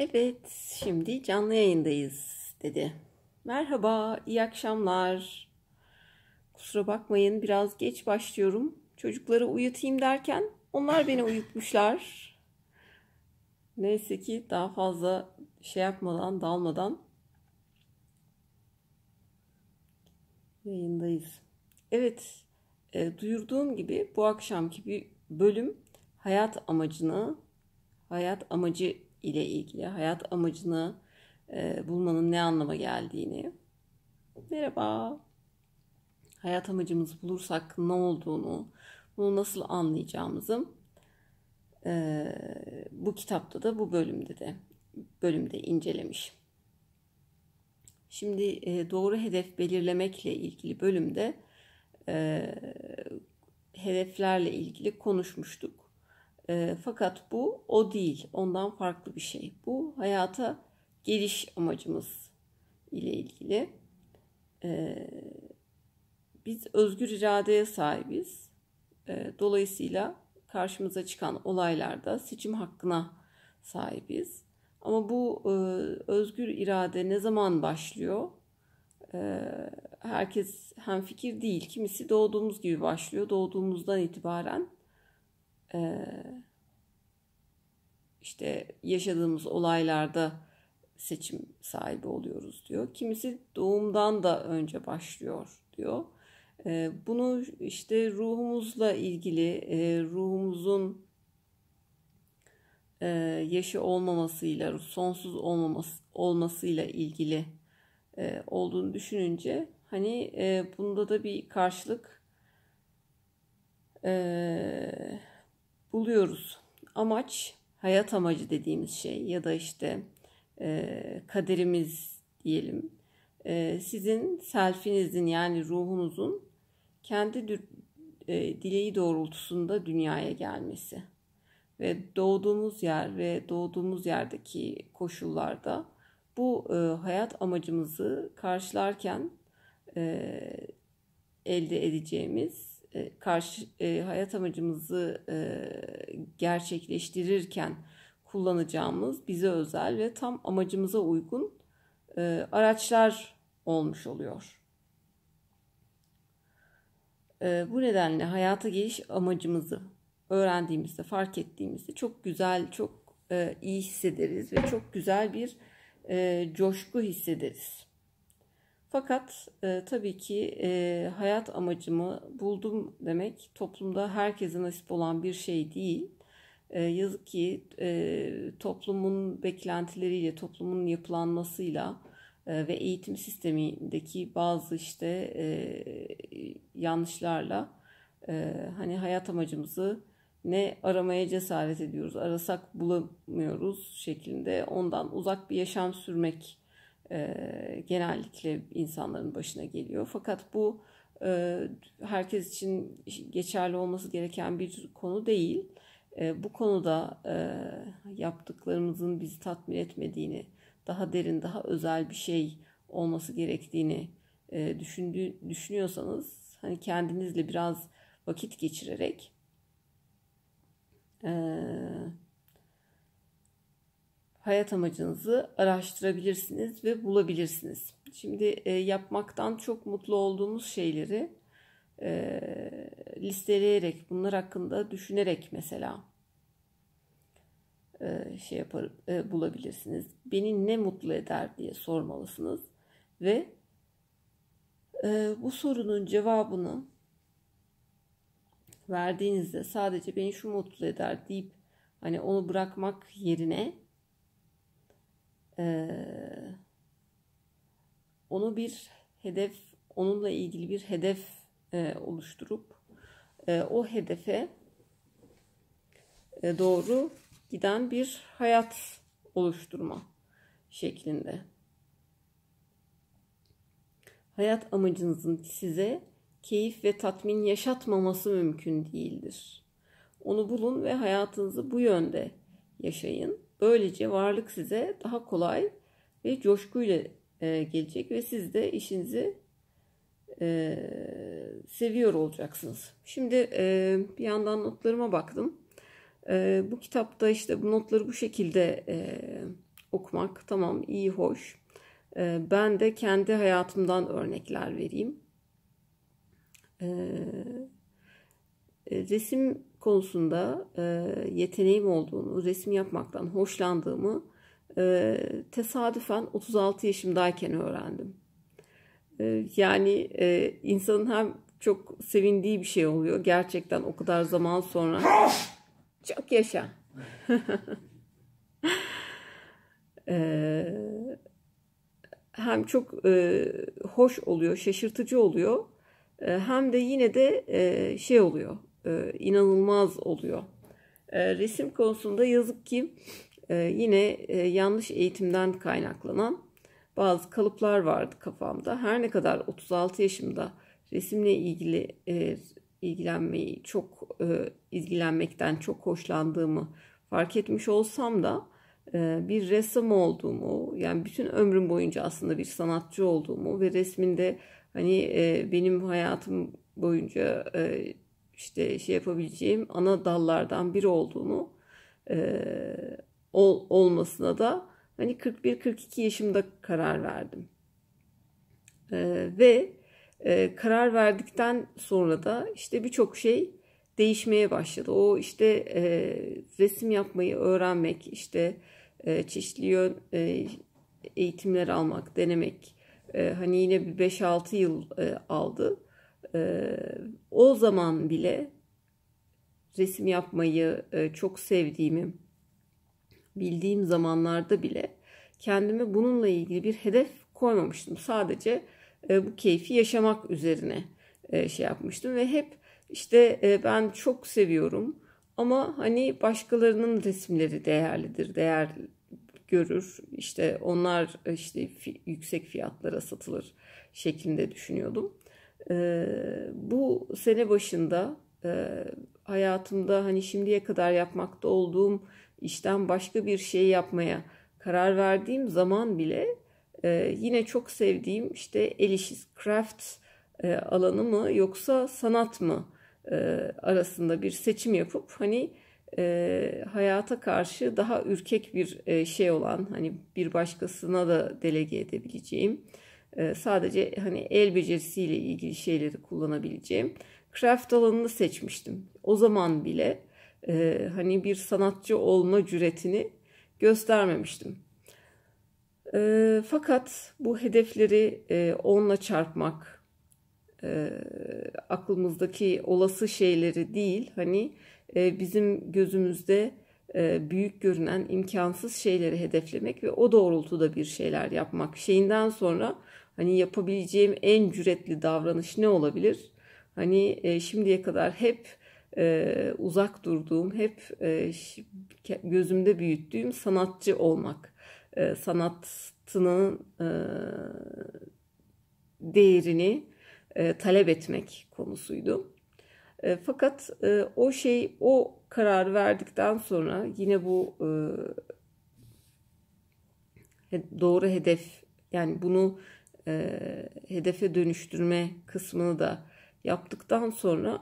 Evet, şimdi canlı yayındayız dedi. Merhaba, iyi akşamlar. Kusura bakmayın, biraz geç başlıyorum. Çocukları uyutayım derken onlar beni uyutmuşlar. Neyse ki daha fazla şey yapmadan, dalmadan yayındayız. Evet, e, duyurduğum gibi bu akşamki bir bölüm hayat amacını, hayat amacı ile ilgili hayat amacını e, bulmanın ne anlama geldiğini. Merhaba. Hayat amacımızı bulursak ne olduğunu, bunu nasıl anlayacağımızı e, bu kitapta da bu bölümde de bölümde incelemiş. Şimdi e, doğru hedef belirlemekle ilgili bölümde e, hedeflerle ilgili konuşmuştuk. E, fakat bu o değil. Ondan farklı bir şey. Bu hayata geliş amacımız ile ilgili. E, biz özgür iradeye sahibiz. E, dolayısıyla karşımıza çıkan olaylarda seçim hakkına sahibiz. Ama bu e, özgür irade ne zaman başlıyor? E, herkes hem fikir değil. Kimisi doğduğumuz gibi başlıyor. Doğduğumuzdan itibaren e, işte yaşadığımız olaylarda seçim sahibi oluyoruz diyor. Kimisi doğumdan da önce başlıyor diyor. Ee, bunu işte ruhumuzla ilgili e, ruhumuzun e, yaşı olmamasıyla, sonsuz olmaması olmasıyla ilgili e, olduğunu düşününce hani e, bunda da bir karşılık e, buluyoruz. Amaç, hayat amacı dediğimiz şey ya da işte e, kaderimiz diyelim. E, sizin selfinizin yani ruhunuzun kendi e, dileği doğrultusunda dünyaya gelmesi ve doğduğumuz yer ve doğduğumuz yerdeki koşullarda bu e, hayat amacımızı karşılarken e, elde edeceğimiz e, karşı e, hayat amacımızı e, gerçekleştirirken kullanacağımız bize özel ve tam amacımıza uygun e, araçlar olmuş oluyor. E, bu nedenle hayata geliş amacımızı öğrendiğimizde, fark ettiğimizde çok güzel, çok e, iyi hissederiz ve çok güzel bir e, coşku hissederiz. Fakat e, tabii ki e, hayat amacımı buldum demek toplumda herkese nasip olan bir şey değil. E, yazık ki e, toplumun beklentileriyle, toplumun yapılanmasıyla e, ve eğitim sistemindeki bazı işte e, yanlışlarla e, hani hayat amacımızı ne aramaya cesaret ediyoruz, arasak bulamıyoruz şeklinde ondan uzak bir yaşam sürmek e, genellikle insanların başına geliyor. Fakat bu e, herkes için geçerli olması gereken bir konu değil. E, bu konuda e, yaptıklarımızın bizi tatmin etmediğini, daha derin, daha özel bir şey olması gerektiğini e, düşündü, düşünüyorsanız hani kendinizle biraz vakit geçirerek eee hayat amacınızı araştırabilirsiniz ve bulabilirsiniz. Şimdi e, yapmaktan çok mutlu olduğumuz şeyleri e, listeleyerek, bunlar hakkında düşünerek mesela e, şey yapar e, bulabilirsiniz. Beni ne mutlu eder diye sormalısınız ve e, bu sorunun cevabını verdiğinizde sadece beni şu mutlu eder deyip hani onu bırakmak yerine ee, onu bir hedef, onunla ilgili bir hedef e, oluşturup e, o hedefe e, doğru giden bir hayat oluşturma şeklinde. Hayat amacınızın size keyif ve tatmin yaşatmaması mümkün değildir. Onu bulun ve hayatınızı bu yönde yaşayın. Böylece varlık size daha kolay ve coşkuyla e, gelecek ve siz de işinizi e, seviyor olacaksınız. Şimdi e, bir yandan notlarıma baktım. bu kitapta işte bu notları bu şekilde e, okumak tamam iyi hoş. ben de kendi hayatımdan örnekler vereyim. resim konusunda e, yeteneğim olduğunu, resim yapmaktan hoşlandığımı e, tesadüfen 36 yaşımdayken öğrendim. E, yani e, insanın hem çok sevindiği bir şey oluyor gerçekten o kadar zaman sonra. çok yaşa. e, hem çok e, hoş oluyor, şaşırtıcı oluyor. E, hem de yine de e, şey oluyor e, inanılmaz oluyor. E, resim konusunda yazık ki e, yine yanlış eğitimden kaynaklanan bazı kalıplar vardı kafamda. Her ne kadar 36 yaşımda resimle ilgili ilgilenmeyi çok ilgilenmekten çok hoşlandığımı fark etmiş olsam da bir ressam olduğumu yani bütün ömrüm boyunca aslında bir sanatçı olduğumu ve resminde hani benim hayatım boyunca işte şey yapabileceğim ana dallardan biri olduğunu e, ol, olmasına da hani 41-42 yaşımda karar verdim. E, ve e, karar verdikten sonra da işte birçok şey değişmeye başladı. O işte e, resim yapmayı öğrenmek, işte e, çeşitli yön, e, eğitimler almak, denemek e, hani yine bir 5-6 yıl e, aldı. E, o zaman bile resim yapmayı e, çok sevdiğimi bildiğim zamanlarda bile kendime bununla ilgili bir hedef koymamıştım. Sadece e, bu keyfi yaşamak üzerine e, şey yapmıştım ve hep işte e, ben çok seviyorum ama hani başkalarının resimleri değerlidir, değer görür. İşte onlar e, işte yüksek fiyatlara satılır şeklinde düşünüyordum. Ee, bu sene başında e, hayatımda hani şimdiye kadar yapmakta olduğum işten başka bir şey yapmaya karar verdiğim zaman bile e, yine çok sevdiğim işte el işi craft e, alanı mı yoksa sanat mı e, arasında bir seçim yapıp hani e, hayata karşı daha ürkek bir e, şey olan hani bir başkasına da delege edebileceğim ee, sadece hani el becerisiyle ilgili şeyleri kullanabileceğim craft alanını seçmiştim. O zaman bile e, hani bir sanatçı olma cüretini göstermemiştim. E, fakat bu hedefleri e, onunla çarpmak, e, aklımızdaki olası şeyleri değil, hani e, bizim gözümüzde e, büyük görünen imkansız şeyleri hedeflemek ve o doğrultuda bir şeyler yapmak şeyinden sonra Hani yapabileceğim en cüretli davranış ne olabilir? Hani e, şimdiye kadar hep e, uzak durduğum, hep e, gözümde büyüttüğüm sanatçı olmak. E, sanatının e, değerini e, talep etmek konusuydu. E, fakat e, o şey, o karar verdikten sonra yine bu e, doğru hedef yani bunu e, hedefe dönüştürme kısmını da yaptıktan sonra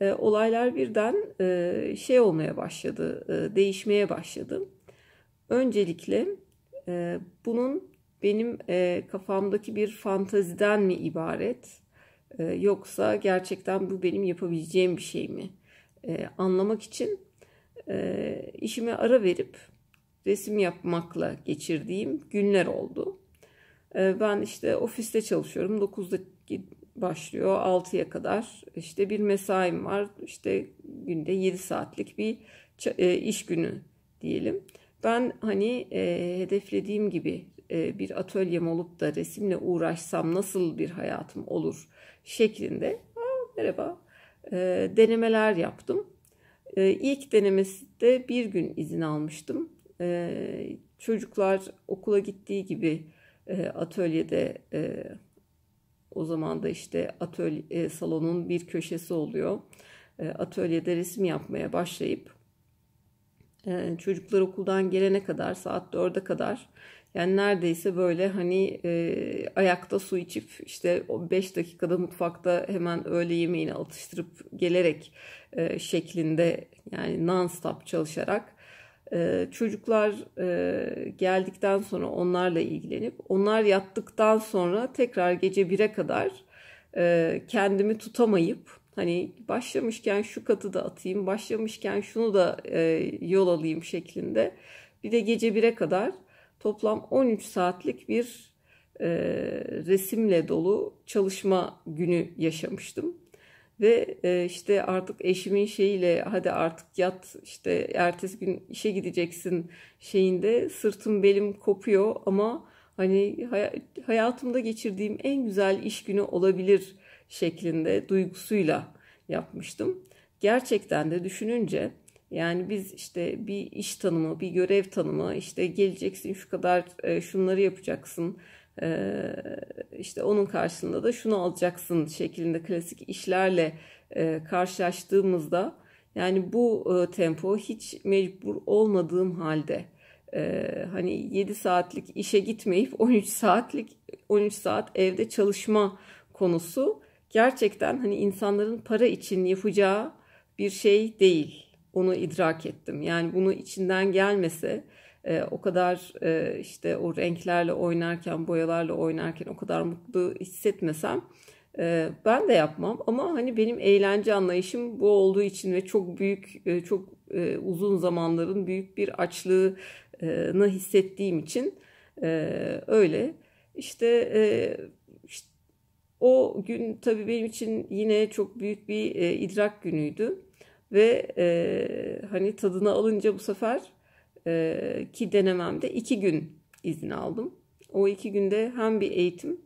e, olaylar birden e, şey olmaya başladı, e, değişmeye başladı. Öncelikle e, bunun benim e, kafamdaki bir fantaziden mi ibaret e, yoksa gerçekten bu benim yapabileceğim bir şey mi e, anlamak için e, işime ara verip resim yapmakla geçirdiğim günler oldu. Ee, ben işte ofiste çalışıyorum. 9'da başlıyor 6'ya kadar. İşte bir mesaim var. İşte günde 7 saatlik bir e, iş günü diyelim. Ben hani e, hedeflediğim gibi e, bir atölyem olup da resimle uğraşsam nasıl bir hayatım olur şeklinde Aa, merhaba e, denemeler yaptım. E, denemesi de bir gün izin almıştım. E, çocuklar okula gittiği gibi e, atölyede e, o zaman da işte atölye e, salonun bir köşesi oluyor. E, atölyede resim yapmaya başlayıp e, çocuklar okuldan gelene kadar saat 4'e kadar yani neredeyse böyle hani e, ayakta su içip işte 5 dakikada mutfakta hemen öğle yemeğini atıştırıp gelerek e, şeklinde yani non-stop çalışarak ee, çocuklar e, geldikten sonra onlarla ilgilenip onlar yattıktan sonra tekrar gece 1'e kadar e, kendimi tutamayıp hani başlamışken şu katı da atayım başlamışken şunu da e, yol alayım şeklinde bir de gece 1'e kadar toplam 13 saatlik bir resimle dolu çalışma günü yaşamıştım. Ve e, işte artık eşimin şeyiyle hadi artık yat işte ertesi gün işe gideceksin şeyinde sırtım belim kopuyor ama hani hayatımda geçirdiğim en güzel iş günü olabilir şeklinde duygusuyla yapmıştım. Gerçekten de düşününce yani biz işte bir iş tanımı, bir görev tanımı, işte geleceksin şu kadar e, şunları yapacaksın, ee, işte onun karşılığında da şunu alacaksın şeklinde klasik işlerle e, karşılaştığımızda yani bu e, tempo hiç mecbur olmadığım halde e, hani 7 saatlik işe gitmeyip 13 saatlik 13 saat evde çalışma konusu gerçekten hani insanların para için yapacağı bir şey değil. Onu idrak ettim. Yani bunu içinden gelmese e, o kadar e, işte o renklerle oynarken, boyalarla oynarken o kadar mutlu hissetmesem e, ben de yapmam. Ama hani benim eğlence anlayışım bu olduğu için ve çok büyük, e, çok e, uzun zamanların büyük bir açlığını hissettiğim için e, öyle. İşte, e, işte o gün tabii benim için yine çok büyük bir e, idrak günüydü ve e, hani tadına alınca bu sefer e, ki denememde iki gün izin aldım. O iki günde hem bir eğitim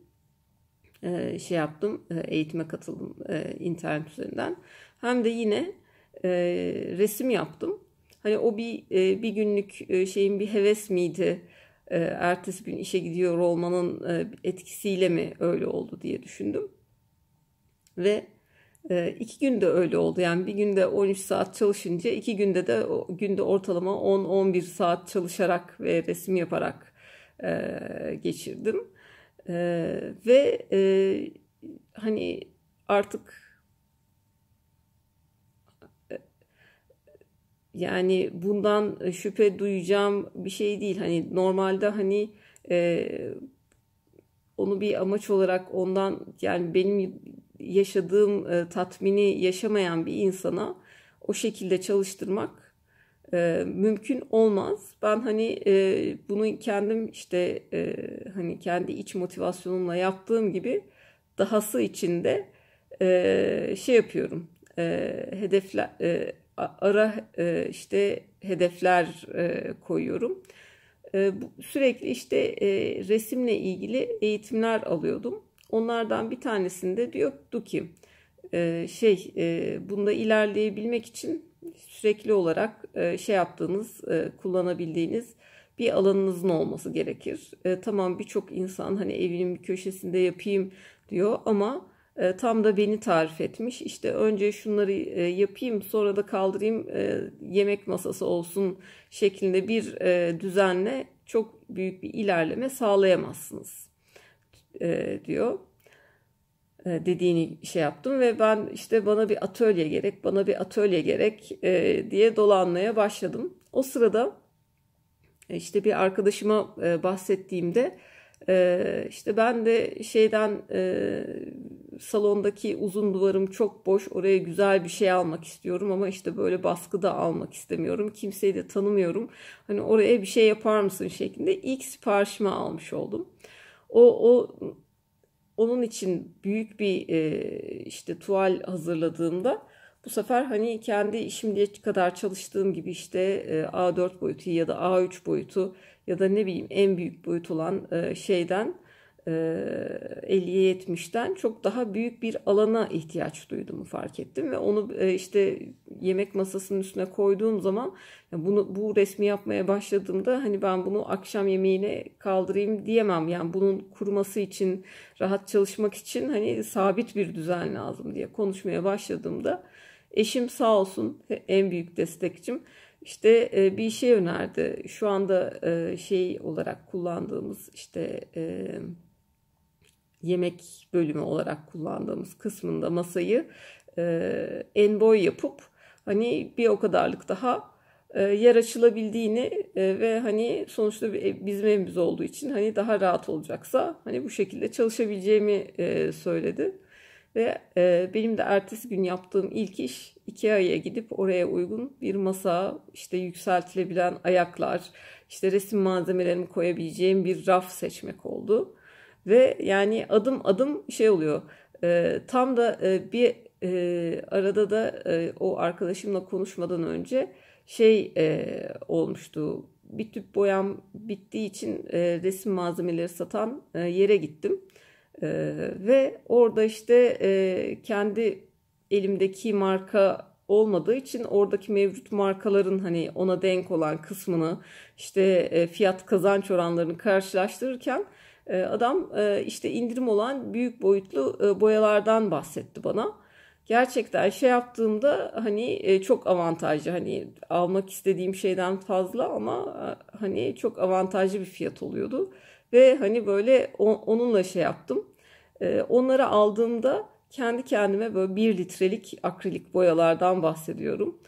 e, şey yaptım, e, eğitime katıldım e, internet üzerinden. Hem de yine e, resim yaptım. Hani o bir e, bir günlük e, şeyin bir heves miydi? E, ertesi gün işe gidiyor olmanın e, etkisiyle mi öyle oldu diye düşündüm. Ve İki ee, iki günde öyle oldu yani bir günde 13 saat çalışınca iki günde de günde ortalama 10-11 saat çalışarak ve resim yaparak e, geçirdim. E, ve e, hani artık yani bundan şüphe duyacağım bir şey değil. Hani normalde hani onu bir amaç olarak ondan yani benim yaşadığım e, tatmini yaşamayan bir insana o şekilde çalıştırmak e, mümkün olmaz. Ben hani e, bunu kendim işte e, hani kendi iç motivasyonumla yaptığım gibi dahası içinde e, şey yapıyorum. E, hedefler e, ara e, işte hedefler e, koyuyorum. E, bu, sürekli işte e, resimle ilgili eğitimler alıyordum Onlardan bir tanesinde diyordu ki ee, şey e, bunda ilerleyebilmek için sürekli olarak e, şey yaptığınız e, kullanabildiğiniz bir alanınızın olması gerekir. Tamam birçok insan hani evimin bir köşesinde yapayım diyor ama tam da beni tarif etmiş. İşte önce şunları yapayım sonra da kaldırayım yemek masası olsun şeklinde bir düzenle çok büyük bir ilerleme sağlayamazsınız. E, diyor e, dediğini şey yaptım ve ben işte bana bir atölye gerek bana bir atölye gerek e, diye dolanmaya başladım. O sırada işte bir arkadaşıma bahsettiğimde işte ben de şeyden salondaki uzun duvarım çok boş oraya güzel bir şey almak istiyorum ama işte böyle baskıda almak istemiyorum kimseyi de tanımıyorum hani oraya bir şey yapar mısın şeklinde ilk siparişimi almış oldum. O, o onun için büyük bir e, işte tuval hazırladığımda bu sefer hani kendi şimdiye kadar çalıştığım gibi işte e, A4 boyutu ya da A3 boyutu ya da ne bileyim en büyük boyut olan e, şeyden 50'ye e, 70'ten çok daha büyük bir alana ihtiyaç duyduğumu fark ettim ve onu e, işte yemek masasının üstüne koyduğum zaman bunu bu resmi yapmaya başladığımda hani ben bunu akşam yemeğine kaldırayım diyemem. Yani bunun kuruması için, rahat çalışmak için hani sabit bir düzen lazım diye konuşmaya başladığımda eşim sağ olsun en büyük destekçim işte e, bir şey önerdi. Şu anda şey olarak kullandığımız işte yemek bölümü olarak kullandığımız kısmında masayı e, en boy yapıp hani bir o kadarlık daha e, yer açılabildiğini e, ve hani sonuçta bizim evimiz olduğu için hani daha rahat olacaksa hani bu şekilde çalışabileceğimi e, söyledi. Ve e, benim de ertesi gün yaptığım ilk iş Ikea'ya gidip oraya uygun bir masa, işte yükseltilebilen ayaklar, işte resim malzemelerimi koyabileceğim bir raf seçmek oldu. Ve yani adım adım şey oluyor. E, tam da e, bir e, arada da e, o arkadaşımla konuşmadan önce şey e, olmuştu. Bir tüp boyam bittiği için e, resim malzemeleri satan e, yere gittim. E, ve orada işte e, kendi elimdeki marka olmadığı için oradaki mevcut markaların hani ona denk olan kısmını işte e, fiyat kazanç oranlarını karşılaştırırken ee, adam e, işte indirim olan büyük boyutlu e, boyalardan bahsetti bana. Gerçekten şey yaptığımda hani e, çok avantajlı hani almak istediğim şeyden fazla ama hani çok avantajlı bir fiyat oluyordu. Ve hani böyle onunla şey yaptım. Onları aldığımda kendi kendime böyle bir litrelik akrilik boyalardan bahsediyorum.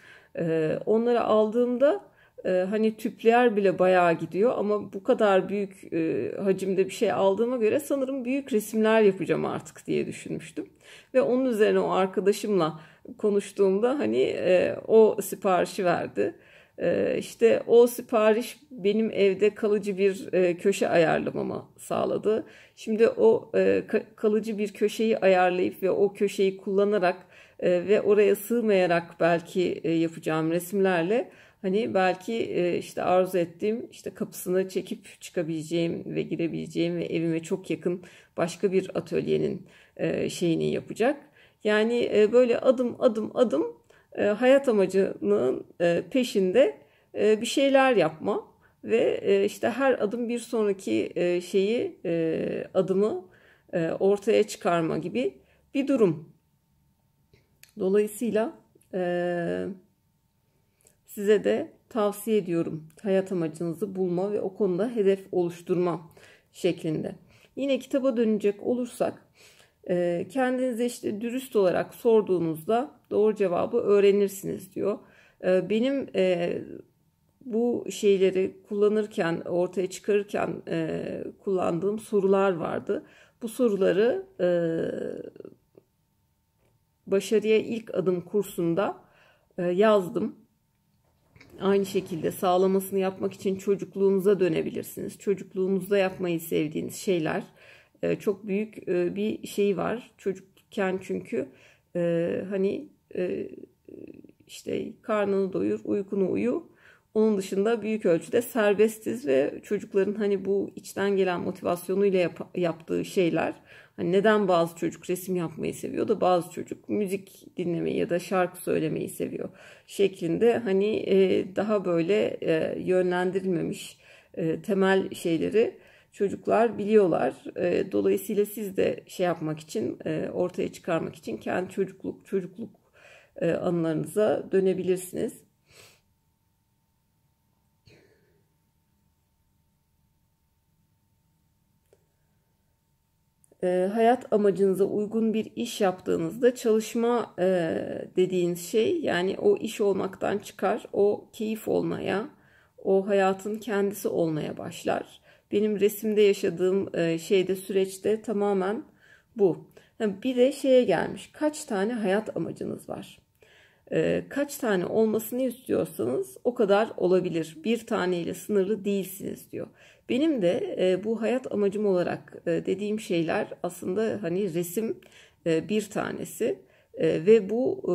Onları aldığımda e, hani tüpler bile bayağı gidiyor ama bu kadar büyük e, hacimde bir şey aldığıma göre sanırım büyük resimler yapacağım artık diye düşünmüştüm. Ve onun üzerine o arkadaşımla konuştuğumda hani e, o siparişi verdi. E, işte o sipariş benim evde kalıcı bir e, köşe ayarlamama sağladı. Şimdi o e, kalıcı bir köşeyi ayarlayıp ve o köşeyi kullanarak e, ve oraya sığmayarak belki e, yapacağım resimlerle Hani belki e, işte arzu ettiğim işte kapısını çekip çıkabileceğim ve girebileceğim ve evime çok yakın başka bir atölyenin e, şeyini yapacak. Yani e, böyle adım adım adım hayat amacının peşinde bir şeyler yapma ve işte her adım bir sonraki şeyi adımı ortaya çıkarma gibi bir durum. Dolayısıyla Size de tavsiye ediyorum hayat amacınızı bulma ve o konuda hedef oluşturma şeklinde. Yine kitaba dönecek olursak e, kendinize işte dürüst olarak sorduğunuzda doğru cevabı öğrenirsiniz diyor. E, benim e, bu şeyleri kullanırken ortaya çıkarırken kullandığım sorular vardı. Bu soruları başarıya ilk adım kursunda yazdım. Aynı şekilde sağlamasını yapmak için çocukluğunuza dönebilirsiniz. Çocukluğunuzda yapmayı sevdiğiniz şeyler e, çok büyük e, bir şey var. Çocukken çünkü e, hani işte karnını doyur, uykunu uyu. Onun dışında büyük ölçüde serbestiz ve çocukların hani bu içten gelen motivasyonuyla yap- yaptığı şeyler Hani neden bazı çocuk resim yapmayı seviyor da bazı çocuk müzik dinlemeyi ya da şarkı söylemeyi seviyor şeklinde hani e, daha böyle e, yönlendirilmemiş e, temel şeyleri çocuklar biliyorlar. E, dolayısıyla siz de şey yapmak için e, ortaya çıkarmak için kendi çocukluk çocukluk e, anılarınıza dönebilirsiniz. e, hayat amacınıza uygun bir iş yaptığınızda çalışma e, dediğiniz şey yani o iş olmaktan çıkar, o keyif olmaya, o hayatın kendisi olmaya başlar. Benim resimde yaşadığım e, şeyde süreçte tamamen bu. Bir de şeye gelmiş kaç tane hayat amacınız var? E, kaç tane olmasını istiyorsanız o kadar olabilir. Bir taneyle sınırlı değilsiniz diyor. Benim de e, bu hayat amacım olarak e, dediğim şeyler aslında hani resim e, bir tanesi e, ve bu e,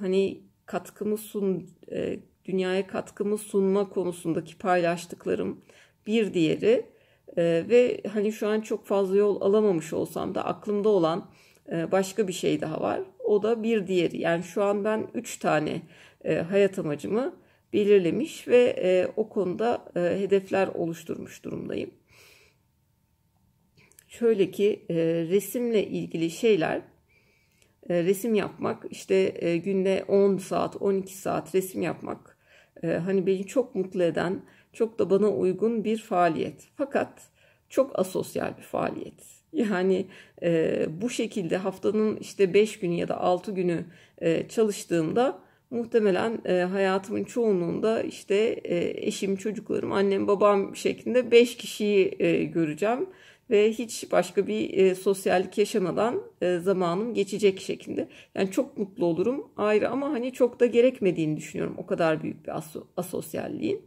hani katkımı sun e, dünyaya katkımı sunma konusundaki paylaştıklarım bir diğeri e, ve hani şu an çok fazla yol alamamış olsam da aklımda olan e, başka bir şey daha var. O da bir diğeri. Yani şu an ben üç tane e, hayat amacımı belirlemiş ve e, o konuda e, hedefler oluşturmuş durumdayım. Şöyle ki e, resimle ilgili şeyler, e, resim yapmak işte e, günde 10 saat 12 saat resim yapmak e, hani beni çok mutlu eden, çok da bana uygun bir faaliyet. Fakat çok asosyal bir faaliyet. Yani e, bu şekilde haftanın işte 5 günü ya da 6 günü e, çalıştığımda muhtemelen e, hayatımın çoğunluğunda işte e, eşim, çocuklarım, annem, babam şeklinde 5 kişiyi e, göreceğim ve hiç başka bir e, sosyallik yaşamadan e, zamanım geçecek şekilde. Yani çok mutlu olurum ayrı ama hani çok da gerekmediğini düşünüyorum o kadar büyük bir as- asosyalliğin.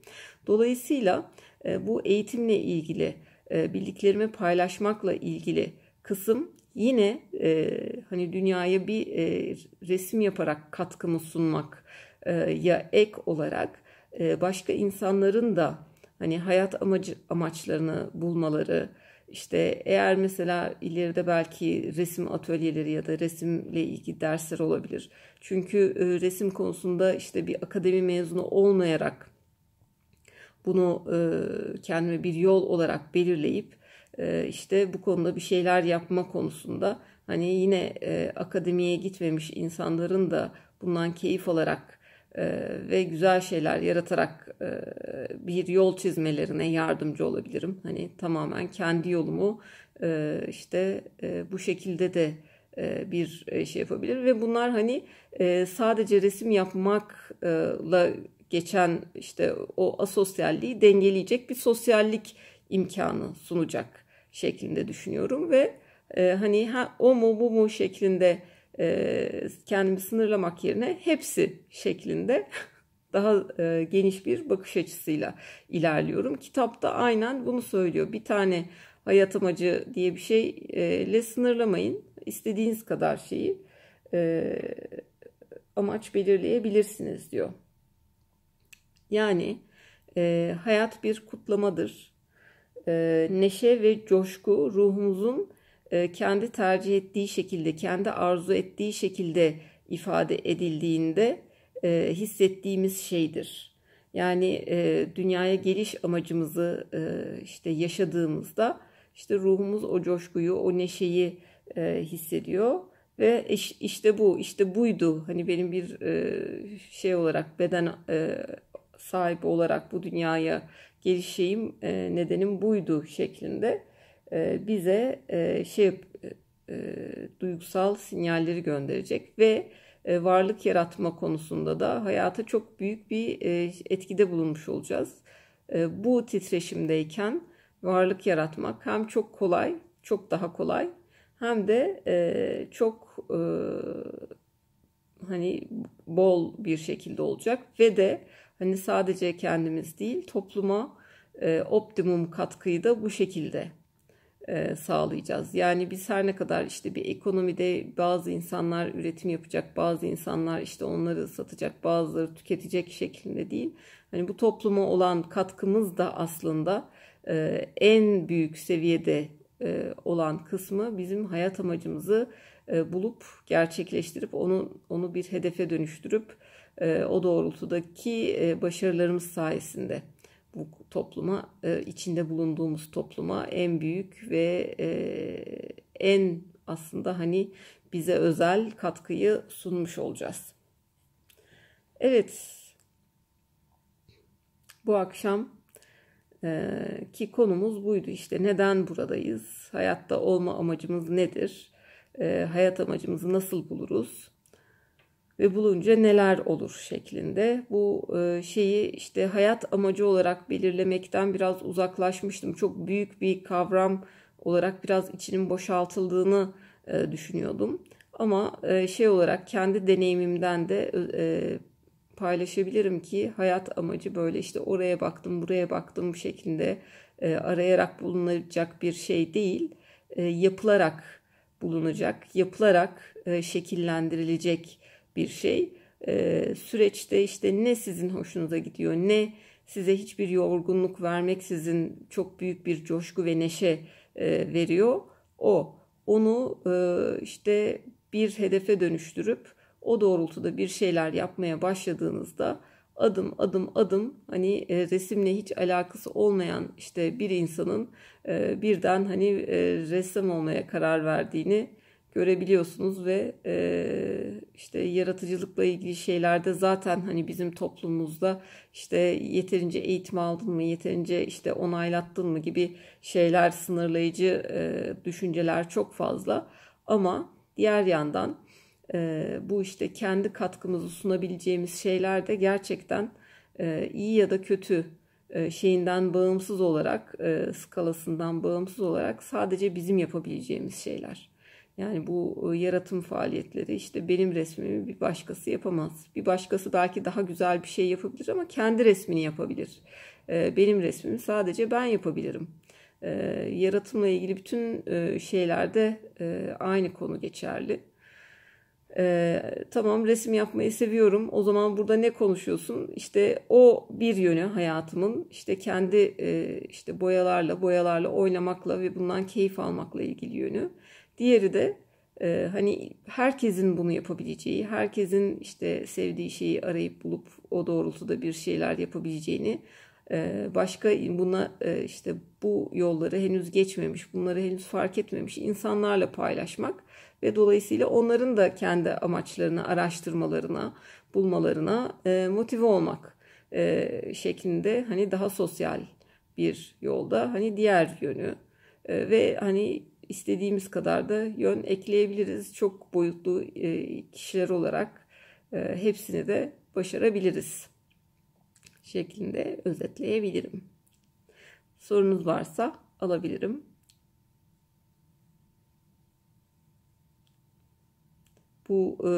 Dolayısıyla e, bu eğitimle ilgili, e, bildiklerimi paylaşmakla ilgili kısım yine e, hani dünyaya bir e, resim yaparak katkımı sunmak e, ya ek olarak e, başka insanların da hani hayat amacı amaçlarını bulmaları işte eğer mesela ileride belki resim atölyeleri ya da resimle ilgili dersler olabilir. Çünkü e, resim konusunda işte bir akademi mezunu olmayarak bunu e, kendime bir yol olarak belirleyip ee, işte bu konuda bir şeyler yapma konusunda hani yine e, akademiye gitmemiş insanların da bundan keyif alarak e, ve güzel şeyler yaratarak e, bir yol çizmelerine yardımcı olabilirim. Hani tamamen kendi yolumu işte bu şekilde de bir şey yapabilir ve bunlar hani sadece resim yapmakla geçen işte o asosyalliği dengeleyecek bir sosyallik imkanı sunacak şeklinde düşünüyorum ve e, hani ha, o mu bu mu şeklinde e, kendimi sınırlamak yerine hepsi şeklinde daha e, geniş bir bakış açısıyla ilerliyorum. Kitapta aynen bunu söylüyor. Bir tane hayat amacı diye bir şeyle e, sınırlamayın. İstediğiniz kadar şeyi e, amaç belirleyebilirsiniz diyor. Yani e, hayat bir kutlamadır e, neşe ve coşku ruhumuzun e, kendi tercih ettiği şekilde, kendi arzu ettiği şekilde ifade edildiğinde e, hissettiğimiz şeydir. Yani dünyaya geliş amacımızı işte yaşadığımızda işte ruhumuz o coşkuyu, o neşeyi hissediyor ve işte bu, işte buydu. Hani benim bir şey olarak beden sahibi olarak bu dünyaya gelişeyim e, nedenim buydu şeklinde e, bize e, şey e, e, duygusal sinyalleri gönderecek ve e, varlık yaratma konusunda da hayata çok büyük bir e, etkide bulunmuş olacağız. E, bu titreşimdeyken varlık yaratmak hem çok kolay, çok daha kolay hem de e, çok e, hani bol bir şekilde olacak ve de Hani sadece kendimiz değil topluma e, optimum katkıyı da bu şekilde e, sağlayacağız. Yani biz her ne kadar işte bir ekonomide bazı insanlar üretim yapacak, bazı insanlar işte onları satacak, bazıları tüketecek şeklinde değil. Hani bu topluma olan katkımız da aslında e, en büyük seviyede e, olan kısmı bizim hayat amacımızı e, bulup gerçekleştirip onu onu bir hedefe dönüştürüp e, o doğrultudaki e, başarılarımız sayesinde bu topluma, e, içinde bulunduğumuz topluma en büyük ve en aslında hani bize özel katkıyı sunmuş olacağız. Evet, bu akşam ki konumuz buydu işte neden buradayız, hayatta olma amacımız nedir, hayat amacımızı nasıl buluruz, ve bulunca neler olur şeklinde. Bu e, şeyi işte hayat amacı olarak belirlemekten biraz uzaklaşmıştım. Çok büyük bir kavram olarak biraz içinin boşaltıldığını e, düşünüyordum. Ama e, şey olarak kendi deneyimimden de paylaşabilirim ki hayat amacı böyle işte oraya baktım buraya baktım şeklinde arayarak bulunacak bir şey değil. Yapılarak bulunacak, yapılarak şekillendirilecek bir şey. E, süreçte işte ne sizin hoşunuza gidiyor ne size hiçbir yorgunluk vermek sizin çok büyük bir coşku ve neşe e, veriyor. O onu e, işte bir hedefe dönüştürüp o doğrultuda bir şeyler yapmaya başladığınızda adım adım adım hani e, resimle hiç alakası olmayan işte bir insanın e, birden hani e, ressam olmaya karar verdiğini görebiliyorsunuz ve e, işte yaratıcılıkla ilgili şeylerde zaten hani bizim toplumumuzda işte yeterince eğitim aldın mı, yeterince işte onaylattın mı gibi şeyler sınırlayıcı e, düşünceler çok fazla. Ama diğer yandan e, bu işte kendi katkımızı sunabileceğimiz şeyler de gerçekten e, iyi ya da kötü e, şeyinden bağımsız olarak, e, skalasından bağımsız olarak sadece bizim yapabileceğimiz şeyler. Yani bu e, yaratım faaliyetleri işte benim resmimi bir başkası yapamaz. Bir başkası belki daha güzel bir şey yapabilir ama kendi resmini yapabilir. E, benim resmimi sadece ben yapabilirim. E, yaratımla ilgili bütün şeylerde aynı konu geçerli. Tamam resim yapmayı seviyorum. O zaman burada ne konuşuyorsun? İşte o bir yönü hayatımın işte kendi işte boyalarla boyalarla oynamakla ve bundan keyif almakla ilgili yönü. Diğeri de e, hani herkesin bunu yapabileceği, herkesin işte sevdiği şeyi arayıp bulup o doğrultuda bir şeyler yapabileceğini e, başka buna e, işte bu yolları henüz geçmemiş, bunları henüz fark etmemiş insanlarla paylaşmak ve dolayısıyla onların da kendi amaçlarını araştırmalarına, bulmalarına e, motive olmak e, şeklinde hani daha sosyal bir yolda hani diğer yönü e, ve hani istediğimiz kadar da yön ekleyebiliriz. Çok boyutlu e, kişiler olarak e, hepsini de başarabiliriz şeklinde özetleyebilirim. Sorunuz varsa alabilirim. Bu e,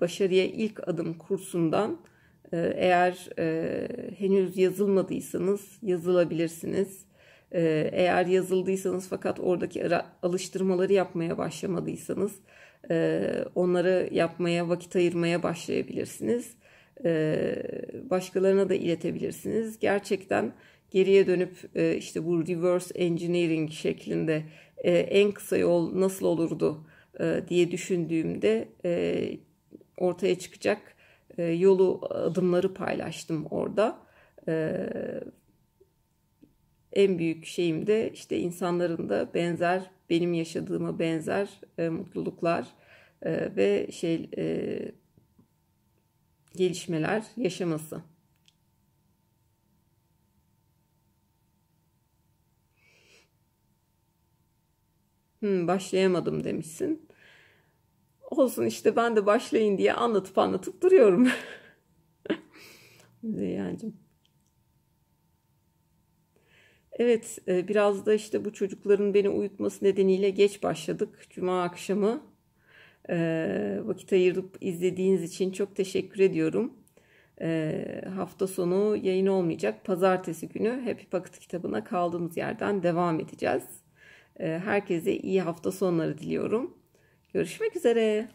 başarıya ilk adım kursundan eğer henüz yazılmadıysanız yazılabilirsiniz ee, eğer yazıldıysanız fakat oradaki alıştırmaları yapmaya başlamadıysanız e, onları yapmaya vakit ayırmaya başlayabilirsiniz. Ee, başkalarına da iletebilirsiniz. Gerçekten geriye dönüp e, işte bu reverse engineering şeklinde e, en kısa yol nasıl olurdu diye düşündüğümde ortaya çıkacak yolu adımları paylaştım orada en büyük şeyim de işte insanların da benzer benim yaşadığıma benzer e, mutluluklar e, ve şey e, gelişmeler yaşaması. Hmm, başlayamadım demişsin. Olsun işte ben de başlayın diye anlatıp anlatıp duruyorum. Zeyancığım. Evet e, biraz da işte bu çocukların beni uyutması nedeniyle geç başladık. Cuma akşamı e, vakit ayırıp izlediğiniz için çok teşekkür ediyorum. E, hafta sonu yayın olmayacak. Pazartesi günü Happy Pocket kitabına kaldığımız yerden devam edeceğiz. Herkese iyi hafta sonları diliyorum. Görüşmek üzere.